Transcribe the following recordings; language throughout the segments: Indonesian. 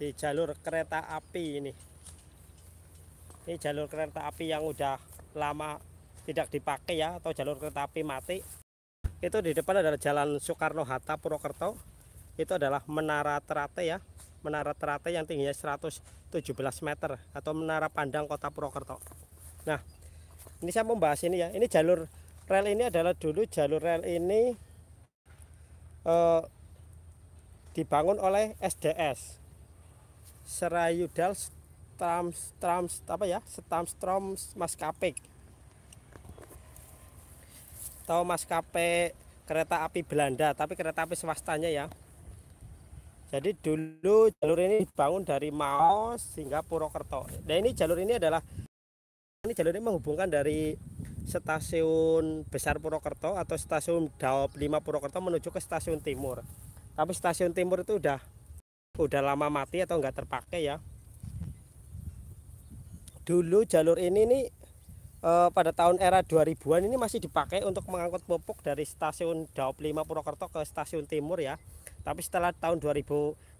di jalur kereta api ini ini jalur kereta api yang udah lama tidak dipakai ya atau jalur kereta api mati itu di depan adalah jalan Soekarno-Hatta Purwokerto itu adalah menara terate ya menara terate yang tingginya 117 meter atau menara pandang kota Purwokerto nah ini saya membahas ini ya ini jalur rel ini adalah dulu jalur rel ini eh, dibangun oleh SDS Serayudal Trams Trams apa ya Kapik. Tahu mas maskapai kereta api Belanda tapi kereta api swastanya ya jadi dulu jalur ini dibangun dari Maos hingga Purwokerto Dan ini jalur ini adalah ini jalur ini menghubungkan dari stasiun besar Purwokerto atau stasiun Daop 5 Purwokerto menuju ke stasiun timur tapi stasiun timur itu udah udah lama mati atau enggak terpakai ya dulu jalur ini nih eh, pada tahun era 2000-an ini masih dipakai untuk mengangkut pupuk dari stasiun Daop 5 Purwokerto ke stasiun timur ya. Tapi setelah tahun 2000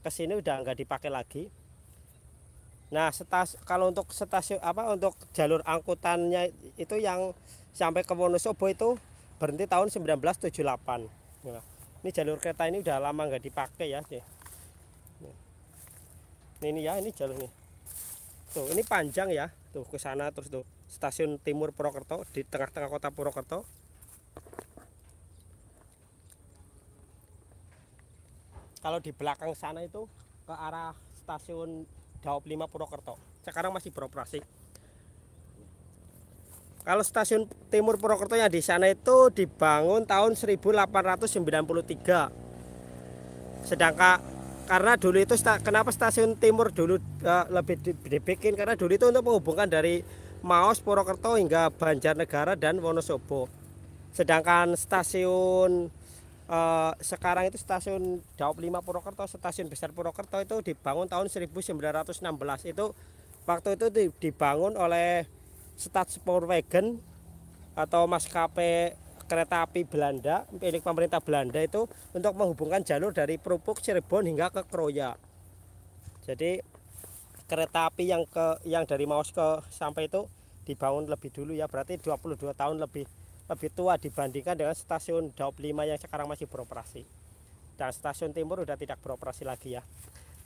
ke sini udah enggak dipakai lagi. Nah, setas kalau untuk stasiun apa untuk jalur angkutannya itu yang sampai ke Wonosobo itu berhenti tahun 1978. Nah, ini jalur kereta ini udah lama enggak dipakai ya. Ini, ya, ini jalurnya. Tuh, ini panjang ya. Tuh ke sana terus tuh stasiun timur Purwokerto di tengah-tengah kota Purwokerto. Kalau di belakang sana itu ke arah stasiun Daop 5 Purwokerto. Sekarang masih beroperasi. Kalau stasiun timur Purwokerto yang di sana itu dibangun tahun 1893. Sedangkan karena dulu itu kenapa stasiun timur dulu uh, lebih dibikin karena dulu itu untuk menghubungkan dari Maos Purwokerto hingga Banjarnegara dan Wonosobo. Sedangkan stasiun uh, sekarang itu stasiun Daop 5 Purwokerto, stasiun besar Purwokerto itu dibangun tahun 1916. Itu waktu itu dibangun oleh Stadspoorwegen atau maskapai kereta api Belanda milik pemerintah Belanda itu untuk menghubungkan jalur dari Perupuk Cirebon hingga ke Kroya. Jadi kereta api yang ke yang dari Maos ke sampai itu dibangun lebih dulu ya berarti 22 tahun lebih lebih tua dibandingkan dengan stasiun Daup 5 yang sekarang masih beroperasi. Dan stasiun timur sudah tidak beroperasi lagi ya.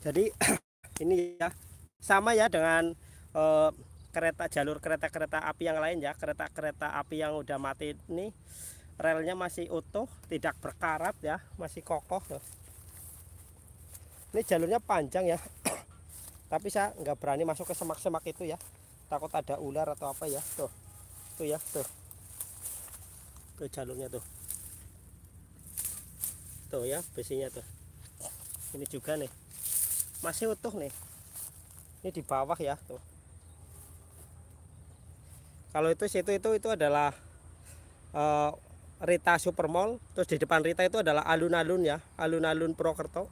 Jadi ini ya sama ya dengan eh, kereta jalur kereta-kereta api yang lain ya kereta-kereta api yang udah mati ini relnya masih utuh tidak berkarat ya masih kokoh tuh. ini jalurnya panjang ya tapi saya nggak berani masuk ke semak-semak itu ya takut ada ular atau apa ya tuh tuh ya tuh tuh jalurnya tuh tuh ya besinya tuh ini juga nih masih utuh nih ini di bawah ya tuh kalau itu situ itu itu adalah uh, Rita Supermall terus di depan Rita itu adalah alun-alun ya alun-alun Purwokerto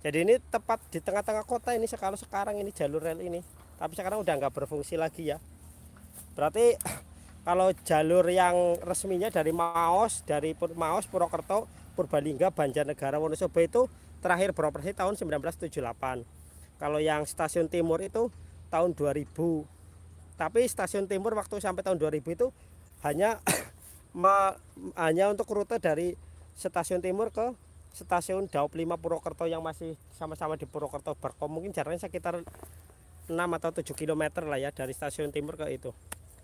jadi ini tepat di tengah-tengah kota ini sekarang sekarang ini jalur rel ini tapi sekarang udah nggak berfungsi lagi ya berarti kalau jalur yang resminya dari Maos dari Maos Purwokerto Purbalingga Banjarnegara Wonosobo itu terakhir beroperasi tahun 1978 kalau yang stasiun timur itu tahun 2000 tapi stasiun timur waktu sampai tahun 2000 itu hanya ma, hanya untuk rute dari stasiun timur ke stasiun daup 5 Purwokerto yang masih sama-sama di Purwokerto Berko mungkin jaraknya sekitar 6 atau 7 km lah ya dari stasiun timur ke itu.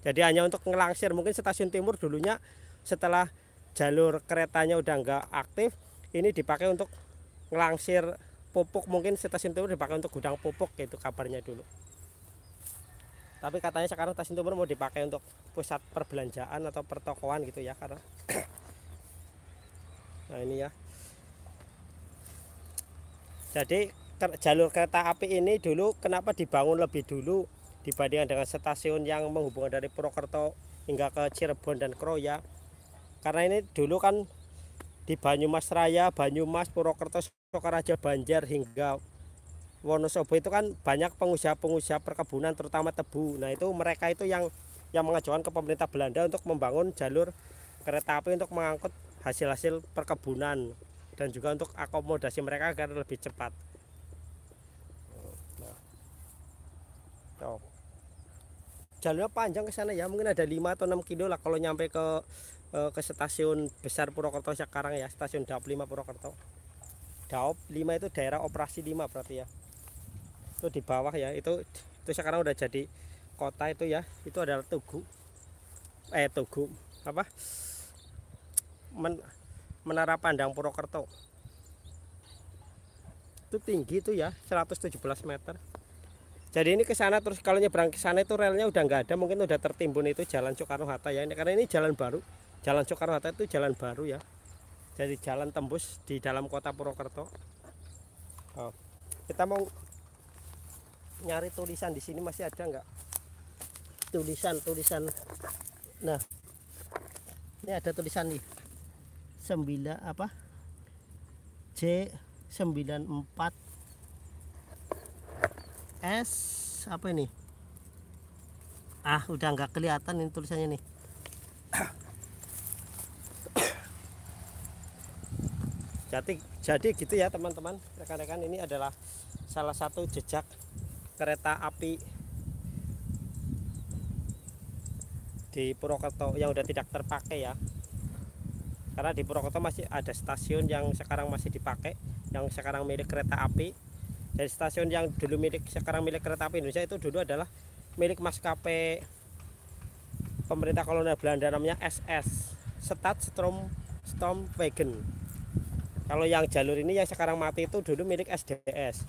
Jadi hanya untuk ngelangsir mungkin stasiun timur dulunya setelah jalur keretanya udah nggak aktif ini dipakai untuk ngelangsir pupuk mungkin stasiun timur dipakai untuk gudang pupuk gitu kabarnya dulu tapi katanya sekarang Stasiun Timur mau dipakai untuk pusat perbelanjaan atau pertokoan gitu ya karena nah ini ya jadi jalur kereta api ini dulu kenapa dibangun lebih dulu dibandingkan dengan stasiun yang menghubungkan dari Purwokerto hingga ke Cirebon dan Kroya karena ini dulu kan di Banyumas Raya, Banyumas, Purwokerto, Sokaraja, Banjar hingga Wonosobo itu kan banyak pengusaha-pengusaha perkebunan terutama tebu. Nah, itu mereka itu yang yang mengajukan ke pemerintah Belanda untuk membangun jalur kereta api untuk mengangkut hasil-hasil perkebunan dan juga untuk akomodasi mereka agar lebih cepat. Oh. Jalurnya panjang ke sana ya, mungkin ada 5 atau 6 kilo lah kalau nyampe ke eh, ke stasiun besar Purwokerto sekarang ya, stasiun Daop 5 Purwokerto. Daop 5 itu daerah operasi 5 berarti ya itu di bawah ya itu itu sekarang udah jadi kota itu ya itu adalah tugu eh tugu apa Men, menara pandang Purwokerto itu tinggi itu ya 117 meter jadi ini ke sana terus kalau nyebrang ke sana itu relnya udah nggak ada mungkin udah tertimbun itu jalan Soekarno Hatta ya ini karena ini jalan baru jalan Soekarno Hatta itu jalan baru ya jadi jalan tembus di dalam kota Purwokerto oh. kita mau nyari tulisan di sini masih ada nggak tulisan-tulisan nah ini ada tulisan nih sembilan apa C sembilan empat S apa ini ah udah nggak kelihatan ini tulisannya nih jadi jadi gitu ya teman-teman rekan-rekan ini adalah salah satu jejak kereta api di Purwokerto yang udah tidak terpakai ya karena di Purwokerto masih ada stasiun yang sekarang masih dipakai yang sekarang milik kereta api dan stasiun yang dulu milik sekarang milik kereta api Indonesia itu dulu adalah milik maskapai pemerintah kolonial Belanda namanya SS Stad Strom Stormwagen kalau yang jalur ini yang sekarang mati itu dulu milik SDS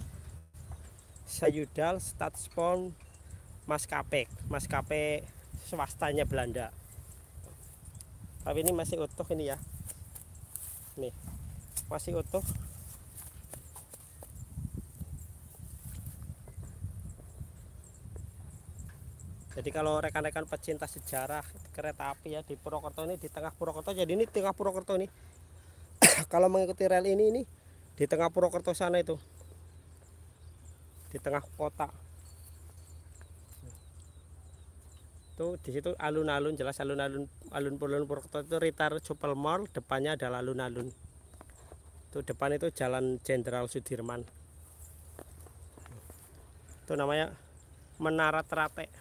Sayudal Stadspoorn Maskape, maskapai swastanya Belanda tapi ini masih utuh ini ya nih masih utuh jadi kalau rekan-rekan pecinta sejarah kereta api ya di Purwokerto ini di tengah Purwokerto jadi ini tengah Purwokerto ini kalau mengikuti rel ini ini di tengah Purwokerto sana itu di tengah kota itu di situ alun-alun jelas alun-alun alun alun Purwokerto itu Ritar Supel Mall depannya ada alun-alun itu depan itu Jalan Jenderal Sudirman itu namanya Menara trate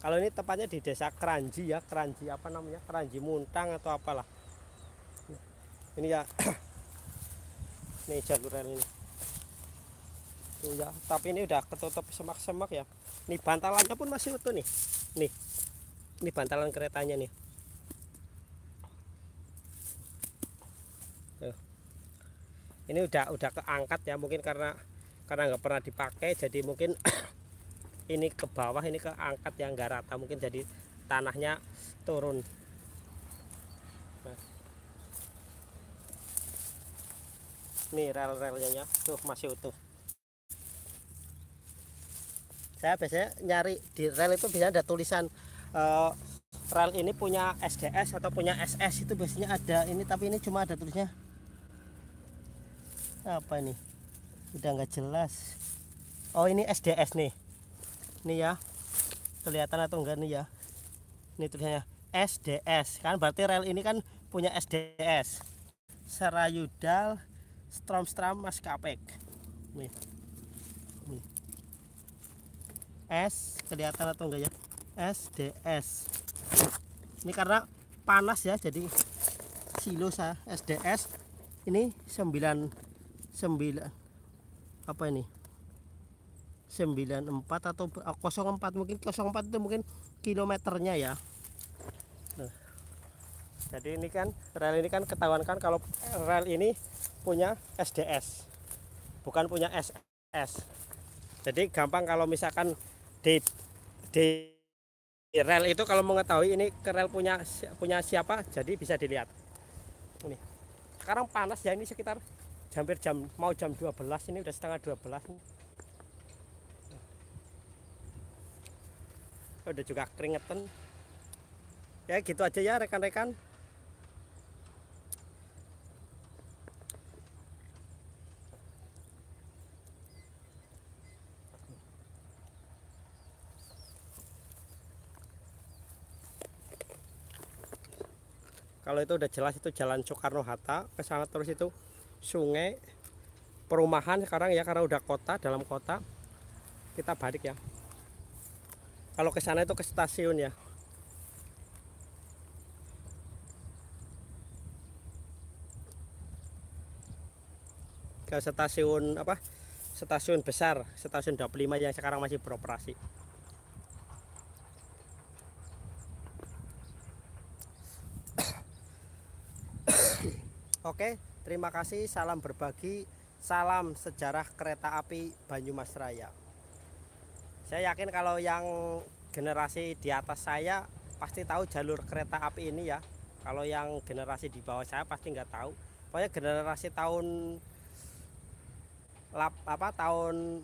kalau ini tepatnya di desa Keranji ya Keranji apa namanya Keranji Muntang atau apalah ini ya ini jalurnya ini tuh ya tapi ini udah ketutup semak-semak ya ini bantalannya pun masih utuh nih nih ini bantalan keretanya nih tuh. ini udah udah keangkat ya mungkin karena karena nggak pernah dipakai jadi mungkin ini ke bawah ini keangkat yang nggak rata mungkin jadi tanahnya turun nih rel-relnya ya tuh masih utuh saya biasanya nyari di rel itu biasanya ada tulisan uh, rel ini punya SDS atau punya SS itu biasanya ada ini tapi ini cuma ada tulisnya apa ini udah nggak jelas oh ini SDS nih ini ya kelihatan atau enggak nih ya ini tulisannya SDS kan berarti rel ini kan punya SDS Serayudal strom-strom mas kapek nih nih S kelihatan atau enggak ya SDS ini karena panas ya jadi silo saya SDS ini sembilan sembilan apa ini sembilan empat atau oh, kosong empat mungkin empat itu mungkin kilometernya ya nah. jadi ini kan rel ini kan ketahuan kan kalau rel ini punya SDS bukan punya SS jadi gampang kalau misalkan di di rel itu kalau mengetahui ini ke rel punya punya siapa jadi bisa dilihat ini sekarang panas ya ini sekitar hampir jam mau jam 12 ini udah setengah 12 udah juga keringetan ya gitu aja ya rekan-rekan kalau itu udah jelas itu jalan Soekarno Hatta ke sana terus itu sungai perumahan sekarang ya karena udah kota dalam kota kita balik ya kalau ke sana itu ke stasiun ya ke stasiun apa stasiun besar stasiun 25 yang sekarang masih beroperasi Oke, terima kasih. Salam berbagi. Salam sejarah kereta api Banyumas Raya. Saya yakin kalau yang generasi di atas saya pasti tahu jalur kereta api ini ya. Kalau yang generasi di bawah saya pasti nggak tahu. Pokoknya generasi tahun lap, apa tahun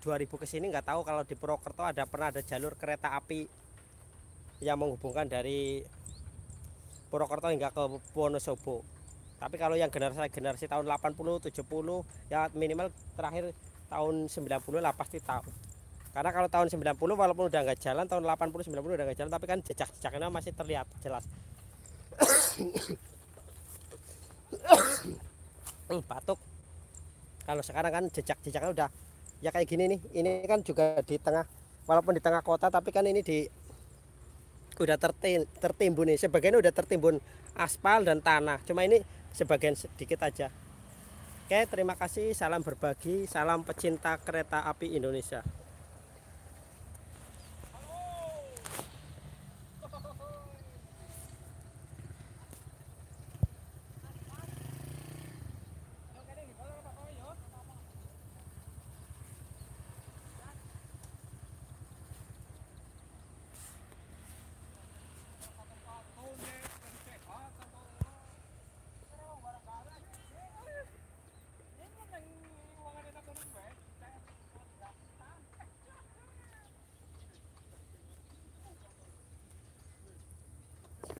2000 ke sini nggak tahu kalau di Purwokerto ada pernah ada jalur kereta api yang menghubungkan dari Purwokerto hingga ke Wonosobo. Tapi kalau yang generasi-generasi tahun 80, 70, ya minimal terakhir tahun 90 lah pasti tahu. Karena kalau tahun 90 walaupun udah nggak jalan, tahun 80, 90 udah nggak jalan, tapi kan jejak-jejaknya masih terlihat jelas. Uh batuk. Kalau sekarang kan jejak-jejaknya udah ya kayak gini nih. Ini kan juga di tengah, walaupun di tengah kota, tapi kan ini di udah tertimbun nih sebagian udah tertimbun aspal dan tanah cuma ini sebagian sedikit aja oke terima kasih salam berbagi salam pecinta kereta api Indonesia